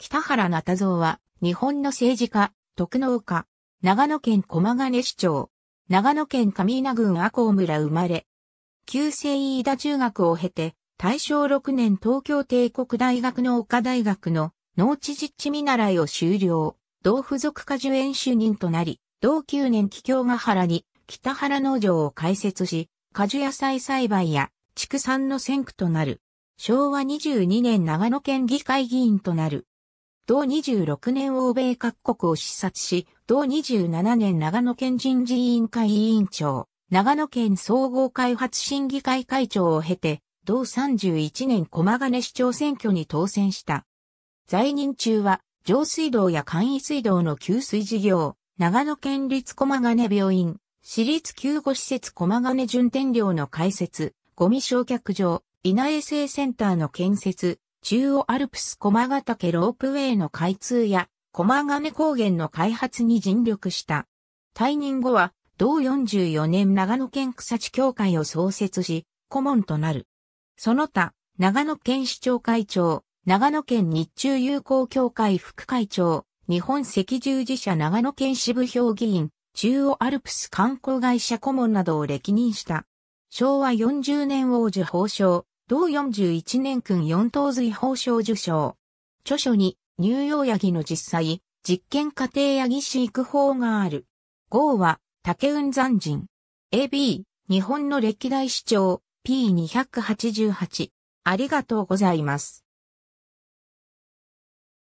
北原中蔵は、日本の政治家、徳農家、長野県駒ヶ根市長、長野県上稲郡阿公村生まれ、旧制飯田中学を経て、大正6年東京帝国大学の岡大学の農地実地見習いを修了、同付属果樹園主任となり、同9年帰郷ヶ原に北原農場を開設し、果樹野菜栽培や畜産の先駆となる。昭和22年長野県議会議員となる。同26年欧米各国を視察し、同27年長野県人事委員会委員長、長野県総合開発審議会会長を経て、同31年駒金市長選挙に当選した。在任中は、上水道や簡易水道の給水事業、長野県立駒金病院、私立救護施設駒金順天寮の開設、ゴミ焼却場、稲衛生センターの建設、中央アルプス駒ヶ岳ロープウェイの開通や駒ヶ根高原の開発に尽力した。退任後は、同44年長野県草地協会を創設し、顧問となる。その他、長野県市長会長、長野県日中友好協会副会長、日本赤十字社長野県支部評議員、中央アルプス観光会社顧問などを歴任した。昭和40年王子法相、同41年君四等随法賞受賞。著書に、乳幼ヤギの実際、実験家庭ヤギ飼育法がある。号は、竹雲山人。AB、日本の歴代市長、P288。ありがとうございます。